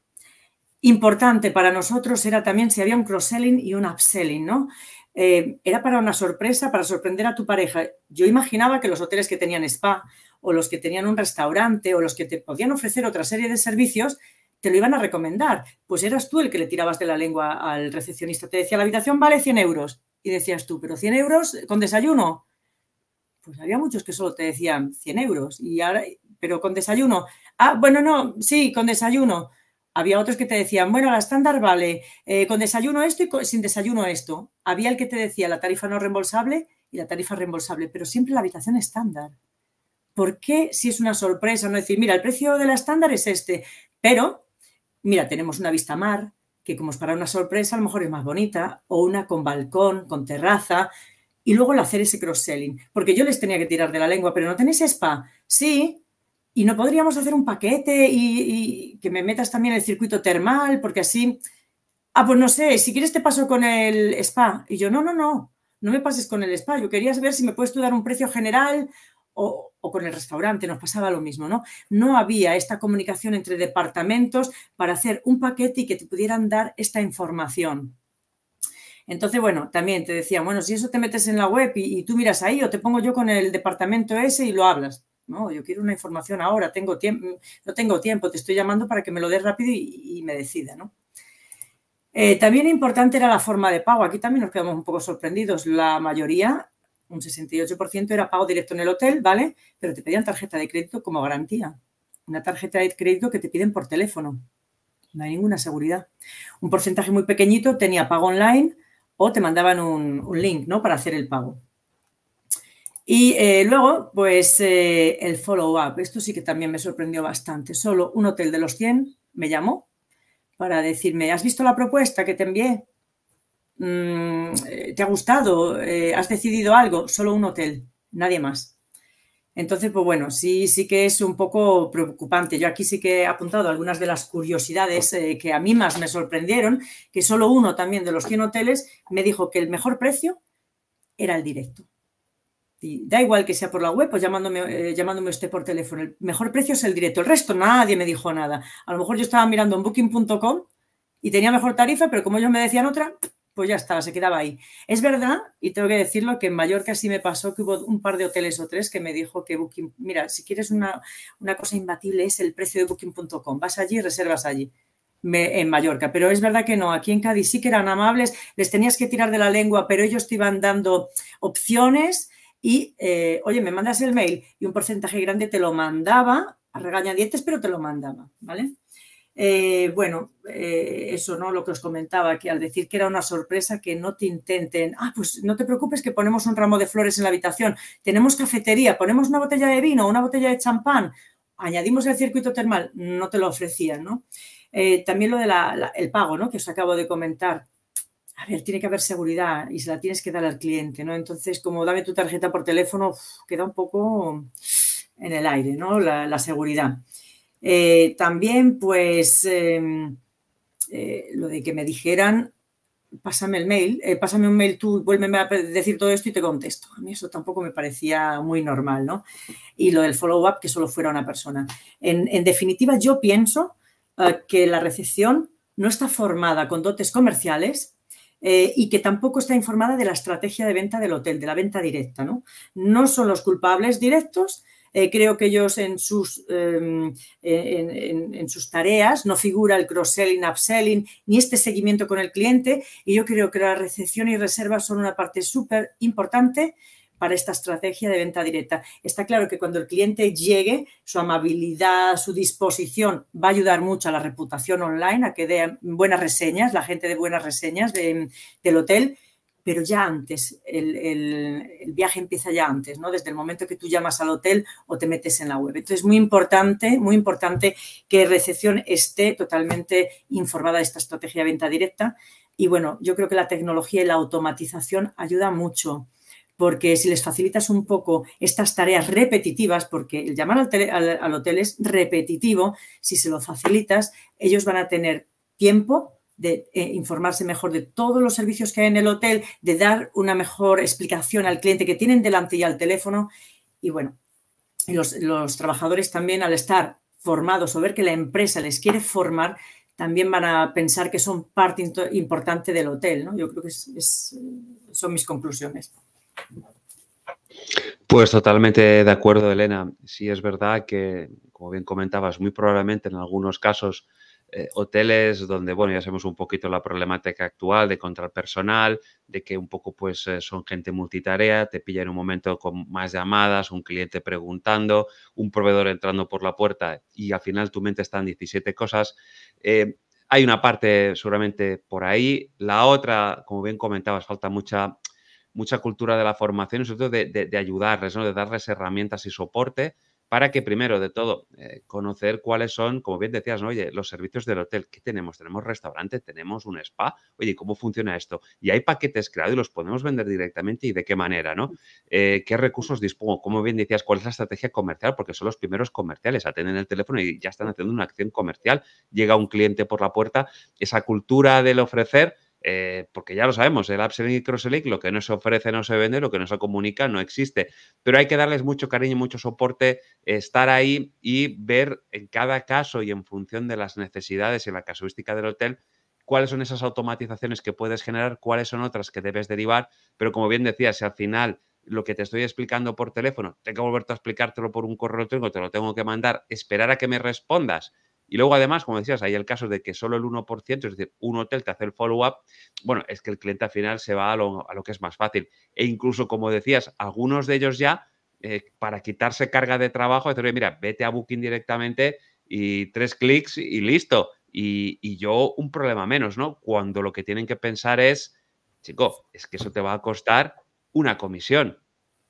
Importante para nosotros era también si había un cross-selling y un upselling, ¿no? Eh, era para una sorpresa, para sorprender a tu pareja. Yo imaginaba que los hoteles que tenían spa o los que tenían un restaurante o los que te podían ofrecer otra serie de servicios te lo iban a recomendar. Pues eras tú el que le tirabas de la lengua al recepcionista. Te decía, la habitación vale 100 euros. Y decías tú, pero 100 euros con desayuno. Pues había muchos que solo te decían 100 euros. Y ahora, pero con desayuno. Ah, bueno, no, sí, con desayuno. Había otros que te decían, bueno, la estándar vale eh, con desayuno esto y sin desayuno esto. Había el que te decía la tarifa no reembolsable y la tarifa reembolsable, pero siempre la habitación estándar. ¿Por qué si es una sorpresa no decir, mira, el precio de la estándar es este, pero mira, tenemos una vista mar, que como es para una sorpresa, a lo mejor es más bonita, o una con balcón, con terraza, y luego el hacer ese cross-selling. Porque yo les tenía que tirar de la lengua, pero no tenéis spa. Sí, y no podríamos hacer un paquete y, que me metas también el circuito termal, porque así. Ah, pues no sé, si quieres te paso con el spa. Y yo, no, no, no, no me pases con el spa. Yo quería saber si me puedes tú dar un precio general o, con el restaurante, nos pasaba lo mismo, ¿no? No había esta comunicación entre departamentos para hacer un paquete y que te pudieran dar esta información. Entonces, bueno, también te decían, bueno, si eso te metes en la web y, tú miras ahí o te pongo yo con el departamento ese y lo hablas. No, yo quiero una información ahora, tengo tiempo, no tengo tiempo, te estoy llamando para que me lo des rápido y, me decida, ¿no? Eh, también importante era la forma de pago. Aquí también nos quedamos un poco sorprendidos. La mayoría un 68% era pago directo en el hotel, ¿vale? Pero te pedían tarjeta de crédito como garantía. Una tarjeta de crédito que te piden por teléfono. No hay ninguna seguridad. Un porcentaje muy pequeñito tenía pago online o te mandaban un, link, ¿no? Para hacer el pago. Y eh, luego, pues eh, el follow-up. Esto sí que también me sorprendió bastante. Solo un hotel de los 100 me llamó para decirme, ¿has visto la propuesta que te envié? Mm, te ha gustado, eh, has decidido algo, solo un hotel, nadie más. Entonces, pues bueno, sí, sí que es un poco preocupante. Yo aquí sí que he apuntado algunas de las curiosidades eh, que a mí más me sorprendieron, que solo uno también de los 100 hoteles me dijo que el mejor precio era el directo. da igual que sea por la web o pues llamándome, eh, llamándome usted por teléfono, el mejor precio es el directo. El resto nadie me dijo nada. A lo mejor yo estaba mirando en booking.com y tenía mejor tarifa, pero como ellos me decían otra, pues ya estaba, se quedaba ahí. Es verdad, y tengo que decirlo, que en Mallorca sí me pasó que hubo un par de hoteles o tres que me dijo que Booking, mira, si quieres una, cosa imbatible es el precio de Booking.com, vas allí y reservas allí. en Mallorca, pero es verdad que no, aquí en Cádiz sí que eran amables, les tenías que tirar de la lengua, pero ellos te iban dando opciones y, eh, oye, me mandas el mail y un porcentaje grande te lo mandaba a regañadientes, pero te lo mandaba, ¿vale? Eh, bueno, eh, eso, ¿no? Lo que os comentaba, que al decir que era una sorpresa, que no te intenten, ah, pues no te preocupes que ponemos un ramo de flores en la habitación, tenemos cafetería, ponemos una botella de vino, una botella de champán, añadimos el circuito termal, no te lo ofrecían, ¿no? Eh, también lo del pago, ¿no? Que os acabo de comentar. A ver, tiene que haber seguridad y se la tienes que dar al cliente, ¿no? Entonces, como dame tu tarjeta por teléfono, queda un poco en el aire, ¿no? la seguridad. Eh, también, pues, em, eh, lo de que me dijeran, pásame el mail, eh, pásame un mail tú, vuélveme a decir todo esto y te contesto. A mí eso tampoco me parecía muy normal, ¿no? Y lo del follow-up, que solo fuera una persona. En, definitiva, yo pienso que la recepción no está formada con dotes comerciales, y que tampoco está informada de la estrategia de venta del hotel, de la venta directa. ¿no? no son los culpables directos, eh, creo que ellos en sus, em, en, sus tareas no figura el cross-selling, upselling, ni este seguimiento con el cliente. Y yo creo que la recepción y reserva son una parte súper importante para esta estrategia de venta directa. Está claro que cuando el cliente llegue, su amabilidad, su disposición va a ayudar mucho a la reputación online, a que den buenas reseñas, la gente de buenas reseñas del hotel pero ya antes, el, viaje empieza ya antes, ¿no? Desde el momento que tú llamas al hotel o te metes en la web. Entonces, muy importante, muy importante que recepción esté totalmente informada de esta estrategia de venta directa. Y bueno, yo creo que la tecnología y la automatización ayuda mucho porque si les facilitas un poco estas tareas repetitivas, porque el llamar al, al, hotel es repetitivo, si se lo facilitas, ellos van a tener tiempo de eh, informarse mejor de todos los servicios que hay en el hotel, de dar una mejor explicación al cliente que tienen delante y al teléfono. Y bueno, los, trabajadores también al estar formados o ver que la empresa les quiere formar, también van a pensar que son parte importante del hotel. ¿no? Yo creo que son mis conclusiones. Pues totalmente de acuerdo, Elena. Sí, es verdad que, como bien comentabas, muy probablemente en algunos casos eh, hoteles donde, bueno, ya sabemos un poquito la problemática actual de contra personal, de que un poco pues eh, son gente multitarea, te pilla en un momento con más llamadas, un cliente preguntando, un proveedor entrando por la puerta y al final tu mente está en 17 cosas. Eh, hay una parte seguramente por ahí, la otra, como bien comentabas, falta mucha mucha cultura de la formación y sobre todo de, ayudarles, de darles herramientas y soporte para que primero de todo eh, conocer cuáles son, como bien decías, oye, los servicios del hotel, ¿qué tenemos? Tenemos restaurante, tenemos un spa, oye, ¿cómo funciona esto? Y hay paquetes creados y los podemos vender directamente y de qué manera, ¿no? Eh, ¿Qué recursos dispongo? Como bien decías, ¿cuál es la estrategia comercial? Porque son los primeros comerciales, atenden el teléfono y ya están haciendo una acción comercial, llega un cliente por la puerta, esa cultura del ofrecer eh, porque ya lo sabemos, el upselling y cross lo que no se ofrece no se vende, lo que no se comunica no existe, pero hay que darles mucho cariño, y mucho soporte, estar ahí y ver en cada caso y en función de las necesidades y la casuística del hotel, cuáles son esas automatizaciones que puedes generar, cuáles son otras que debes derivar, pero como bien decías, si al final lo que te estoy explicando por teléfono, tengo que volverte a explicártelo por un correo electrónico, te lo tengo que mandar, esperar a que me respondas y luego, además, como decías, hay el caso de que solo el 1%, es decir, un hotel te hace el follow-up, bueno, es que el cliente al final se va a lo, a lo, que es más fácil. E incluso, como decías, algunos de ellos ya, eh, para quitarse carga de trabajo, decir, mira, vete a Booking directamente y tres clics y listo. Y, y yo un problema menos, ¿no? Cuando lo que tienen que pensar es, chico, es que eso te va a costar una comisión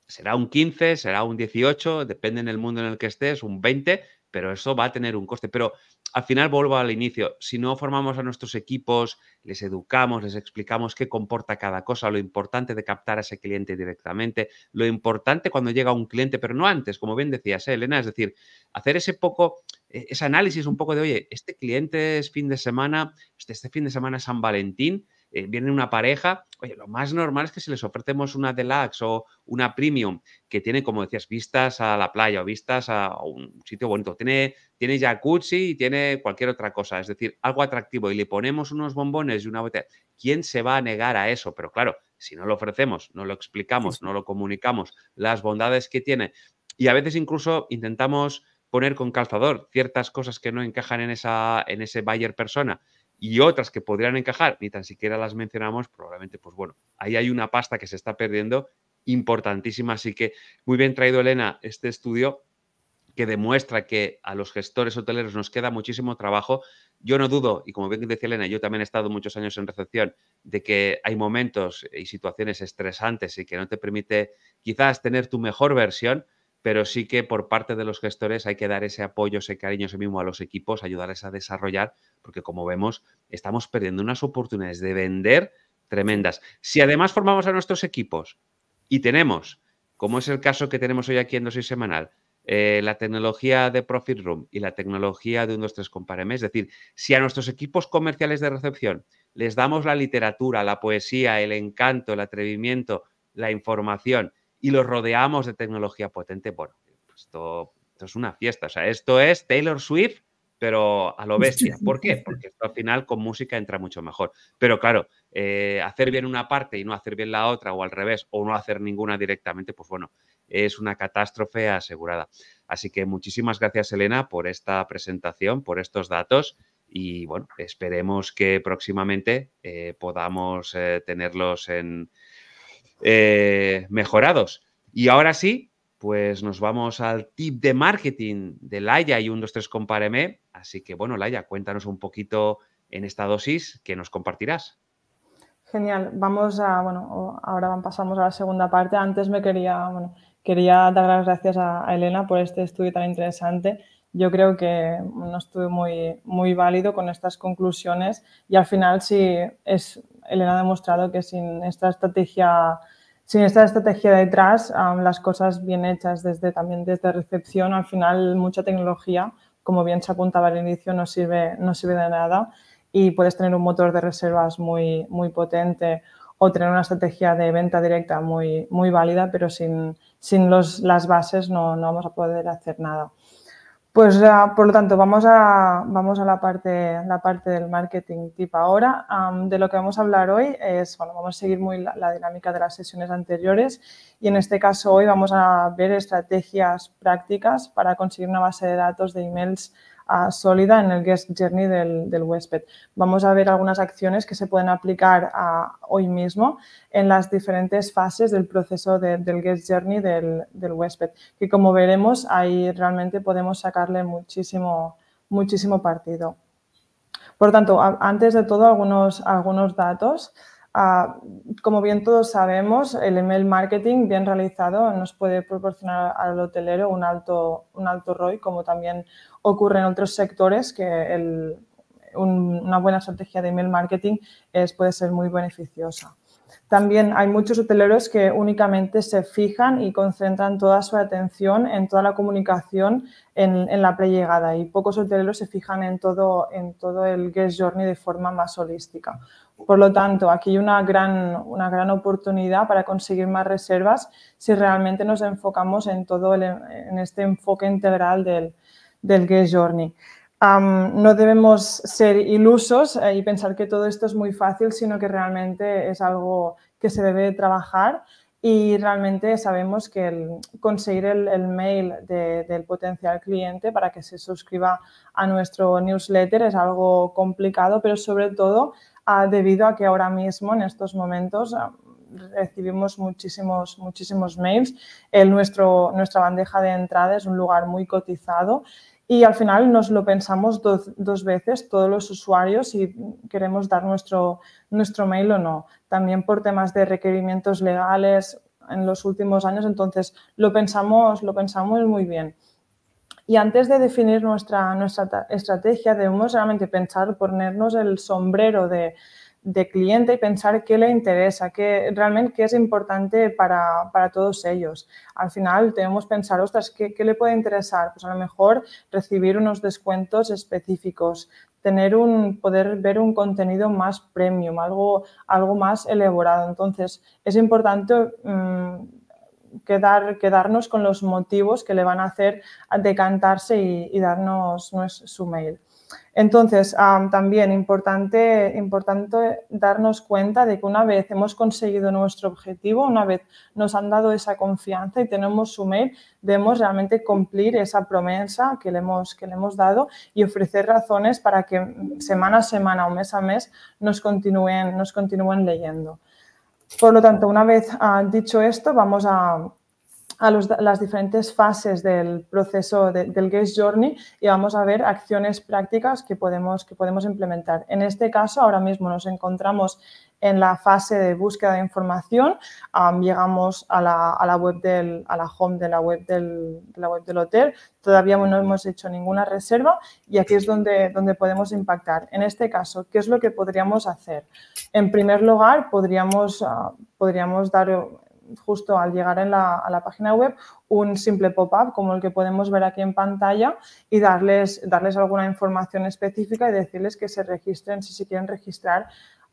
será un 15, será un 18, depende en el mundo en el que estés, un 20, pero eso va a tener un coste. Pero al final vuelvo al inicio, si no formamos a nuestros equipos, les educamos, les explicamos qué comporta cada cosa, lo importante de captar a ese cliente directamente, lo importante cuando llega un cliente, pero no antes, como bien decías, ¿eh, Elena, es decir, hacer ese poco, e-, ese análisis un poco de, oye, este cliente es fin de semana, este, este fin de semana es San Valentín, eh, viene una pareja, oye, lo más normal es que si les ofrecemos una deluxe o una premium que tiene, como decías, vistas a la playa o vistas a, un sitio bonito, tiene, tiene jacuzzi y tiene cualquier otra cosa, es decir, algo atractivo y le ponemos unos bombones y una botella, ¿quién se va a negar a eso? Pero claro, si no lo ofrecemos, no lo explicamos, no lo comunicamos, las bondades que tiene y a veces incluso intentamos poner con calzador ciertas cosas que no encajan en, esa, en ese buyer persona y otras que podrían encajar, ni tan siquiera las mencionamos, probablemente, pues bueno, ahí hay una pasta que se está perdiendo importantísima. Así que muy bien traído, Elena, este estudio que demuestra que a los gestores hoteleros nos queda muchísimo trabajo. Yo no dudo, y como bien decía Elena, yo también he estado muchos años en recepción, de que hay momentos y situaciones estresantes y que no te permite quizás tener tu mejor versión, pero sí que por parte de los gestores hay que dar ese apoyo, ese cariño, ese mismo a los equipos, ayudarles a desarrollar, porque como vemos, estamos perdiendo unas oportunidades de vender tremendas. Si además formamos a nuestros equipos y tenemos, como es el caso que tenemos hoy aquí en Dosis Semanal, eh, la tecnología de Profit Room y la tecnología de 1, 2, 3 Es decir, si a nuestros equipos comerciales de recepción les damos la literatura, la poesía, el encanto, el atrevimiento, la información y los rodeamos de tecnología potente, bueno, pues esto, es una fiesta. O sea, esto es Taylor Swift, pero a lo bestia. ¿Por qué? Porque esto al final con música entra mucho mejor. Pero claro, eh, hacer bien una parte y no hacer bien la otra, o al revés, o no hacer ninguna directamente, pues bueno, es una catástrofe asegurada. Así que muchísimas gracias, Elena, por esta presentación, por estos datos. Y bueno, esperemos que próximamente eh, podamos eh, tenerlos en, eh, mejorados. Y ahora sí, pues nos vamos al tip de marketing de Laia y un dos tres compáreme. Así que bueno, Laia, cuéntanos un poquito en esta dosis que nos compartirás. Genial, vamos a, bueno, ahora pasamos a la segunda parte. Antes me quería, bueno, quería dar las gracias a Elena por este estudio tan interesante. Yo creo que no estuvo muy, muy válido con estas conclusiones y al final sí es Elena ha demostrado que sin esta estrategia, sin esta estrategia detrás, las cosas bien hechas desde también desde recepción, al final mucha tecnología, como bien se apuntaba al inicio, no sirve, no sirve de nada y puedes tener un motor de reservas muy, muy potente o tener una estrategia de venta directa muy, muy válida, pero sin, sin los, las bases no, no vamos a poder hacer nada. Pues por lo tanto, vamos a, vamos a la, parte, la parte del marketing tip ahora. de lo que vamos a hablar hoy es, bueno, vamos a seguir muy la, la, dinámica de las sesiones anteriores y en este caso hoy vamos a ver estrategias prácticas para conseguir una base de datos de emails sólida en el guest journey del, huésped. Vamos a ver algunas acciones que se pueden aplicar hoy mismo en las diferentes fases del proceso del guest journey del, huésped, que como veremos ahí realmente podemos sacarle muchísimo, muchísimo partido. Por tanto, antes de todo, algunos, algunos datos como bien todos sabemos, el email marketing bien realizado nos puede proporcionar al hotelero un alto, un alto ROI, como también ocurre en otros sectores, que una buena estrategia de email marketing es, puede ser muy beneficiosa. También hay muchos hoteleros que únicamente se fijan y concentran toda su atención en toda la comunicación en, en la llegada y pocos hoteleros se fijan en todo, el guest journey de forma más holística. Por lo tanto, aquí hay una gran, oportunidad para conseguir más reservas si realmente nos enfocamos en todo este enfoque integral del guest journey no debemos ser ilusos eh, y pensar que todo esto es muy fácil, sino que realmente es algo que se debe trabajar y realmente sabemos que conseguir el, mail del potencial cliente para que se suscriba a nuestro newsletter es algo complicado, pero sobre todo ah, debido a que ahora mismo, en estos momentos, recibimos muchísimos, muchísimos mails. nuestro, nuestra bandeja de entrada es un lugar muy cotizado y al final nos lo pensamos dos, dos, veces, todos los usuarios, si queremos dar nuestro, nuestro mail o no. También por temas de requerimientos legales en los últimos años, entonces lo pensamos, lo pensamos muy bien. Y antes de definir nuestra, nuestra estrategia, debemos realmente pensar, ponernos el sombrero de, de cliente y pensar qué le interesa, qué realmente qué es importante para, para todos ellos. Al final tenemos que pensar, ostras, ¿qué, le puede interesar? Pues a lo mejor recibir unos descuentos específicos, tener un, poder ver un contenido más premium, algo, algo más elaborado. Entonces, es importante mm, quedarnos con los motivos que le van a hacer decantarse y, y darnos su mail. Entonces, también importante, importante darnos cuenta de que una vez hemos conseguido nuestro objetivo, una vez nos han dado esa confianza y tenemos su mail, debemos realmente cumplir esa promesa que le hemos, que le hemos dado y ofrecer razones para que mm, semana a semana o mes a mes nos continúen, nos continúen leyendo. Por lo tanto, una vez ah, dicho esto, vamos a a las diferentes fases del proceso del Guest Journey y vamos a ver acciones prácticas que podemos, que podemos implementar. En este caso, ahora mismo nos encontramos en la fase de búsqueda de información. llegamos a la, a la, web del, a la home de la web del, de la web del hotel. Todavía no hemos hecho ninguna reserva y aquí es donde, donde podemos impactar. En este caso, ¿qué es lo que podríamos hacer? En primer lugar, podríamos, ah, podríamos dar justo al llegar a la página web un simple pop-up como el que podemos ver aquí en pantalla y darles, darles alguna información específica y decirles que se registren si se quieren registrar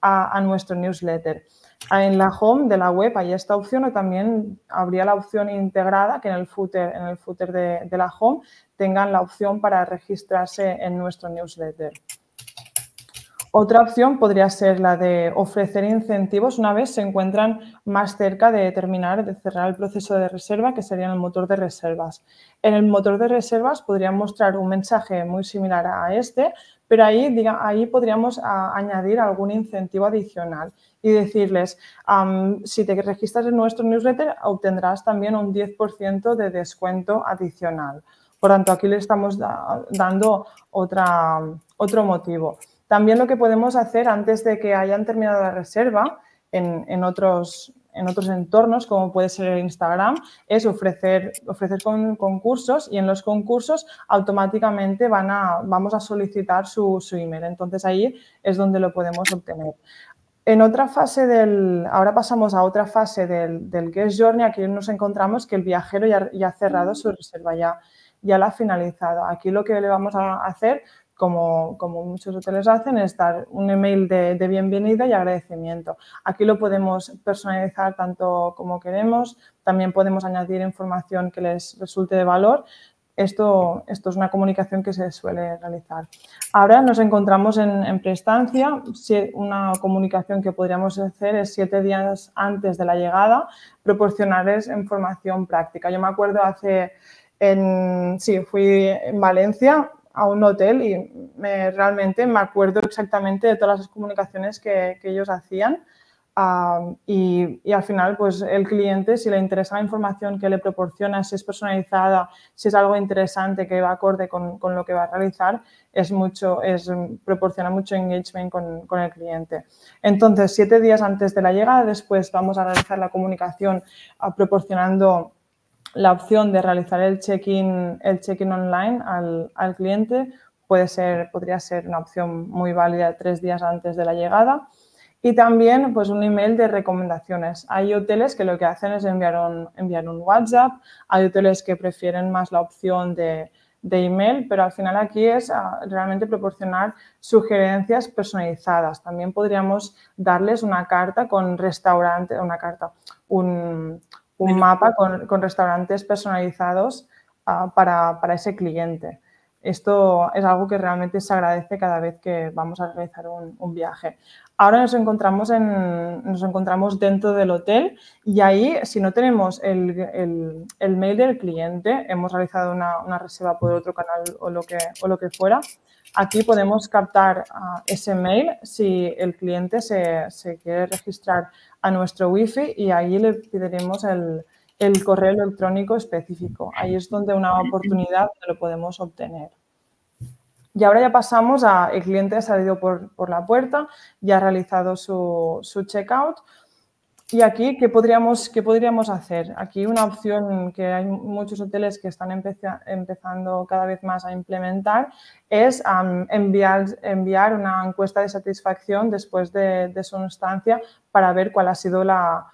a, nuestro newsletter. En la home de la web hay esta opción o también habría la opción integrada que en el footer, en el footer de la home tengan la opción para registrarse en nuestro newsletter. Otra opción podría ser la de ofrecer incentivos una vez se encuentran más cerca de terminar, de cerrar el proceso de reserva, que sería en el motor de reservas. En el motor de reservas podrían mostrar un mensaje muy similar a este, pero ahí, diga, ahí podríamos añadir algún incentivo adicional y decirles, si te registras en nuestro newsletter, obtendrás también un 10% de descuento adicional. Por tanto, aquí le estamos dando otro motivo. También lo que podemos hacer antes de que hayan terminado la reserva en, otros, en otros entornos, como puede ser el Instagram, es ofrecer, ofrecer con, concursos y en los concursos automáticamente van a, vamos a solicitar su, email. Entonces ahí es donde lo podemos obtener. En otra fase del, ahora pasamos a otra fase del, del Guest Journey, aquí nos encontramos que el viajero ya, ha cerrado su reserva, ya, ya la ha finalizado. Aquí lo que le vamos a hacer como, como, muchos hoteles hacen, es dar un email de, bienvenida y agradecimiento. Aquí lo podemos personalizar tanto como queremos, también podemos añadir información que les resulte de valor. Esto, esto es una comunicación que se suele realizar. Ahora nos encontramos en, prestancia. preestancia. Una comunicación que podríamos hacer es siete días antes de la llegada, proporcionarles información práctica. Yo me acuerdo hace en, sí, fui en Valencia a un hotel y realmente me acuerdo exactamente de todas las comunicaciones que, ellos hacían. y, al final, pues el cliente, si le interesa la información que le proporciona, si es personalizada, si es algo interesante que va acorde con, lo que va a realizar, es mucho, es, proporciona mucho engagement con, el cliente. Entonces, siete días antes de la llegada, después vamos a realizar la comunicación ah, proporcionando la opción de realizar el check-in el check online al, al, cliente puede ser, podría ser una opción muy válida tres días antes de la llegada. Y también pues, un email de recomendaciones. Hay hoteles que lo que hacen es enviar un, enviar un WhatsApp, hay hoteles que prefieren más la opción de, de email, pero al final aquí es ah, realmente proporcionar sugerencias personalizadas. También podríamos darles una carta con restaurante, una carta, un, un mapa con, restaurantes personalizados ah, para, ese cliente. Esto es algo que realmente se agradece cada vez que vamos a realizar un, viaje. Ahora nos encontramos, en, nos encontramos dentro del hotel y ahí, si no tenemos el, el, mail del cliente, hemos realizado una, una reserva por otro canal o lo que, o lo que fuera, Aquí podemos captar ah, ese mail si el cliente se, quiere registrar a nuestro wifi y ahí le pediremos el, correo electrónico específico. Ahí es donde una oportunidad lo podemos obtener. Y ahora ya pasamos a el cliente ha salido por, la puerta, ya ha realizado su, su checkout. Y aquí, ¿qué podríamos, ¿qué podríamos hacer? Aquí una opción que hay muchos hoteles que están empezando cada vez más a implementar es enviar, enviar una encuesta de satisfacción después de, su instancia para ver cuál ha sido, la,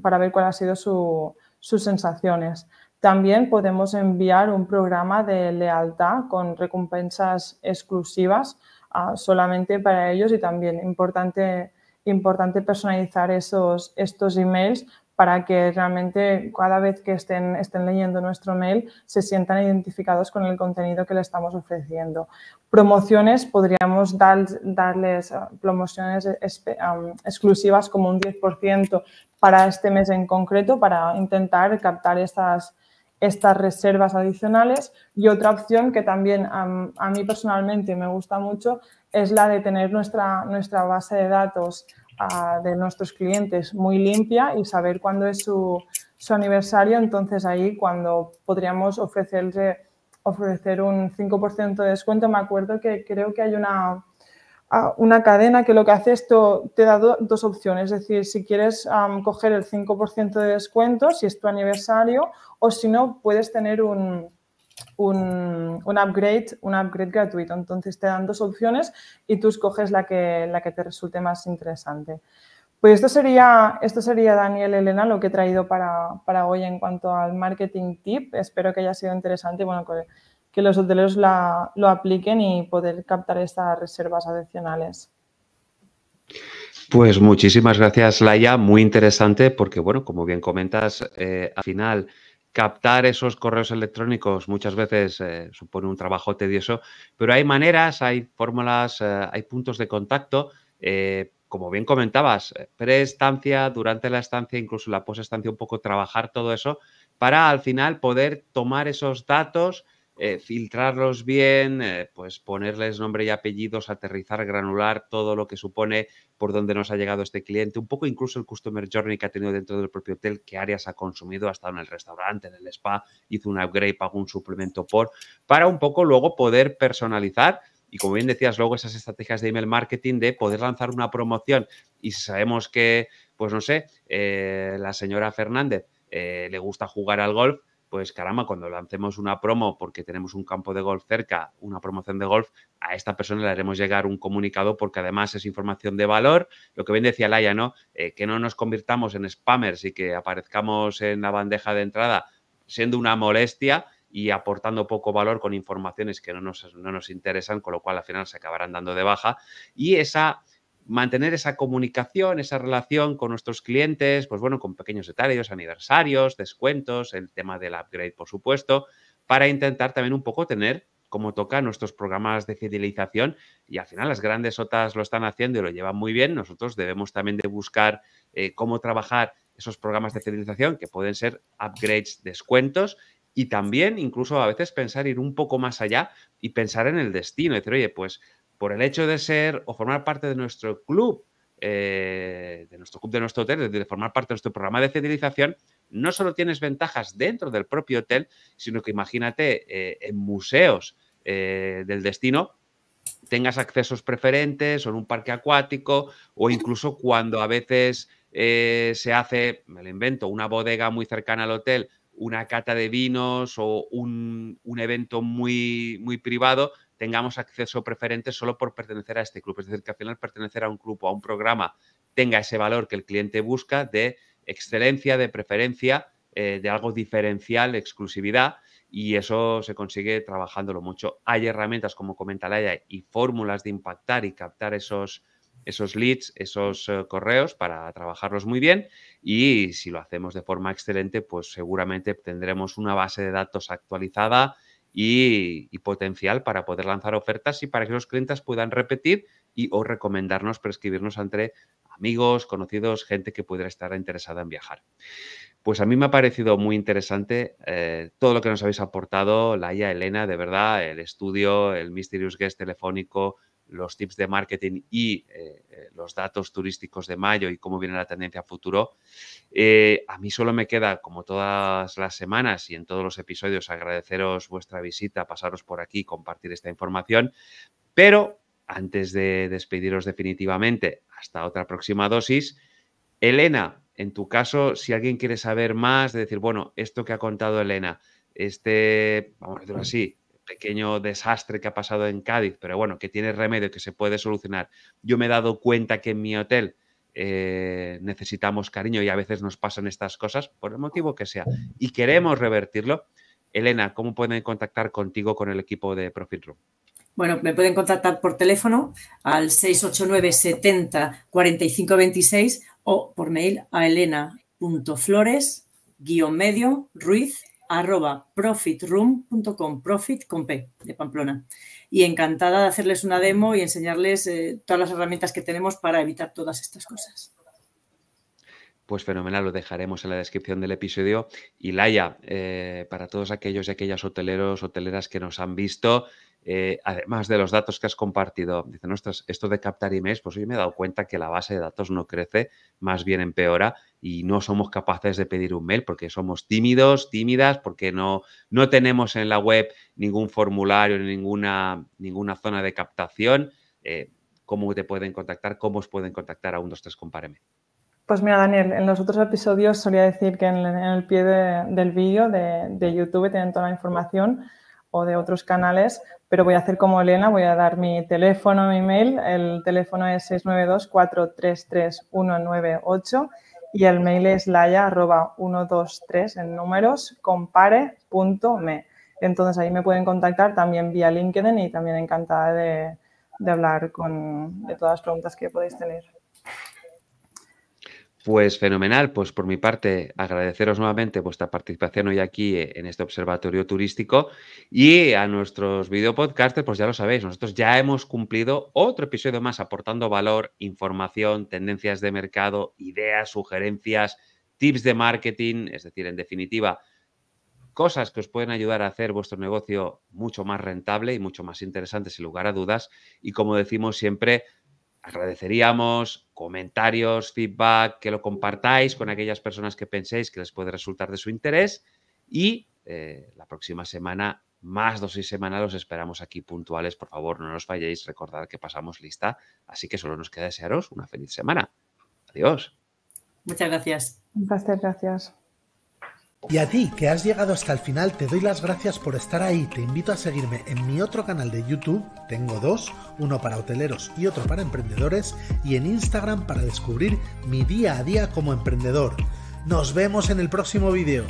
para ver cuál ha sido su, sus sensaciones. También podemos enviar un programa de lealtad con recompensas exclusivas ah, solamente para ellos y también importante importante personalizar esos, estos emails para que realmente cada vez que estén, estén leyendo nuestro mail se sientan identificados con el contenido que le estamos ofreciendo. Promociones, podríamos dar, darles ah, promociones exclusivas como un 10% para este mes en concreto, para intentar captar estas, estas reservas adicionales. Y otra opción que también a mí personalmente me gusta mucho es la de tener nuestra, nuestra base de datos ah, de nuestros clientes muy limpia y saber cuándo es su, aniversario. Entonces ahí cuando podríamos ofrecerle, ofrecer un 5% de descuento, me acuerdo que creo que hay una, ah, una cadena que lo que hace esto te da dos opciones, es decir, si quieres coger el 5% de descuento, si es tu aniversario, o si no, puedes tener un, un, upgrade, un upgrade gratuito. Entonces te dan dos opciones y tú escoges la que, la que te resulte más interesante. Pues esto sería, esto sería, Daniel, Elena, lo que he traído para, hoy en cuanto al marketing tip. Espero que haya sido interesante y, bueno, que, los hoteleros lo apliquen y poder captar estas reservas adicionales. Pues muchísimas gracias, Laia. Muy interesante porque, bueno, como bien comentas, eh, al final captar esos correos electrónicos muchas veces eh, supone un trabajo tedioso, pero hay maneras, hay fórmulas, eh, hay puntos de contacto. Eh, como bien comentabas, preestancia, durante la estancia, incluso la postestancia, un poco trabajar todo eso para al final poder tomar esos datos eh, filtrarlos bien, eh, pues ponerles nombre y apellidos, aterrizar, granular todo lo que supone por dónde nos ha llegado este cliente, un poco incluso el customer journey que ha tenido dentro del propio hotel, qué áreas ha consumido, ha estado en el restaurante, en el spa, hizo un upgrade, pagó un suplemento por, para un poco luego poder personalizar y como bien decías, luego esas estrategias de email marketing de poder lanzar una promoción y si sabemos que, pues no sé, eh, la señora Fernández le gusta jugar al golf, pues caramba, cuando lancemos una promo porque tenemos un campo de golf cerca, una promoción de golf, a esta persona le haremos llegar un comunicado porque además es información de valor. Lo que bien decía Laia, ¿no? Eh, que no nos convirtamos en spammers y que aparezcamos en la bandeja de entrada siendo una molestia y aportando poco valor con informaciones que no nos, no nos interesan, con lo cual al final se acabarán dando de baja. Y esa mantener esa comunicación, esa relación con nuestros clientes, pues bueno, con pequeños detalles, aniversarios, descuentos, el tema del upgrade, por supuesto, para intentar también un poco tener como toca nuestros programas de fidelización y al final las grandes otras lo están haciendo y lo llevan muy bien. Nosotros debemos también de buscar eh, cómo trabajar esos programas de fidelización que pueden ser upgrades, descuentos y también incluso a veces pensar ir un poco más allá y pensar en el destino. Decir, oye, pues por el hecho de ser o formar parte de nuestro club, eh, de nuestro club de nuestro hotel, de formar parte de nuestro programa de fidelización, no solo tienes ventajas dentro del propio hotel, sino que imagínate eh, en museos eh, del destino tengas accesos preferentes o en un parque acuático o incluso cuando a veces se hace, me lo invento, una bodega muy cercana al hotel, una cata de vinos o un, un evento muy, muy privado, tengamos acceso preferente solo por pertenecer a este club. Es decir, que al final pertenecer a un club o a un programa tenga ese valor que el cliente busca de excelencia, de preferencia, eh, de algo diferencial, exclusividad, y eso se consigue trabajándolo mucho. Hay herramientas, como comenta Laya y fórmulas de impactar y captar esos, esos leads, esos eh, correos para trabajarlos muy bien y si lo hacemos de forma excelente, pues seguramente tendremos una base de datos actualizada y, potencial para poder lanzar ofertas y para que los clientes puedan repetir y o recomendarnos, prescribirnos entre amigos, conocidos, gente que pudiera estar interesada en viajar. Pues a mí me ha parecido muy interesante eh, todo lo que nos habéis aportado, Laia, Elena, de verdad, el estudio, el Mysterious Guest telefónico, los tips de marketing y eh, eh, los datos turísticos de mayo y cómo viene la tendencia a futuro, eh, a mí solo me queda, como todas las semanas y en todos los episodios, agradeceros vuestra visita, pasaros por aquí, compartir esta información, pero antes de despediros definitivamente, hasta otra próxima dosis, Elena, en tu caso, si alguien quiere saber más, de decir, bueno, esto que ha contado Elena, este, vamos a decirlo así, pequeño desastre que ha pasado en Cádiz, pero bueno, que tiene remedio, que se puede solucionar. Yo me he dado cuenta que en mi hotel eh, necesitamos cariño y a veces nos pasan estas cosas, por el motivo que sea, y queremos revertirlo. Elena, ¿cómo pueden contactar contigo con el equipo de Profit Bueno, me pueden contactar por teléfono al 689 70 45 o por mail a elena.flores medio ruiz arroba profitroom.com, profit con P de Pamplona. Y encantada de hacerles una demo y enseñarles eh, todas las herramientas que tenemos para evitar todas estas cosas pues fenomenal, lo dejaremos en la descripción del episodio. Y Laia, eh, para todos aquellos y aquellas hoteleros, hoteleras que nos han visto, eh, además de los datos que has compartido, dicen, ostras, esto de captar emails, pues hoy me he dado cuenta que la base de datos no crece, más bien empeora y no somos capaces de pedir un mail porque somos tímidos, tímidas, porque no, no tenemos en la web ningún formulario, ninguna, ninguna zona de captación. Eh, ¿Cómo te pueden contactar? ¿Cómo os pueden contactar a 123? Compáreme? Pues mira, Daniel, en los otros episodios solía decir que en, el pie del vídeo de, YouTube tienen toda la información o de otros canales, pero voy a hacer como Elena, voy a dar mi teléfono, mi mail. El teléfono es 692-433-198 y el mail es laia-123 en números compare.me. Entonces ahí me pueden contactar también vía LinkedIn y también encantada de, de hablar con, de todas las preguntas que podéis tener. Pues fenomenal, pues por mi parte agradeceros nuevamente vuestra participación hoy aquí eh, en este observatorio turístico y a nuestros videopodcasters, pues ya lo sabéis, nosotros ya hemos cumplido otro episodio más aportando valor, información, tendencias de mercado, ideas, sugerencias, tips de marketing, es decir, en definitiva, cosas que os pueden ayudar a hacer vuestro negocio mucho más rentable y mucho más interesante, sin lugar a dudas. Y como decimos siempre, agradeceríamos comentarios, feedback, que lo compartáis con aquellas personas que penséis que les puede resultar de su interés y eh, la próxima semana más dos seis semanas, los esperamos aquí puntuales, por favor no nos falléis, recordad que pasamos lista, así que solo nos queda desearos una feliz semana. Adiós. Muchas gracias. Muchas gracias. Y a ti, que has llegado hasta el final, te doy las gracias por estar ahí. Te invito a seguirme en mi otro canal de YouTube, tengo dos, uno para hoteleros y otro para emprendedores, y en Instagram para descubrir mi día a día como emprendedor. Nos vemos en el próximo vídeo.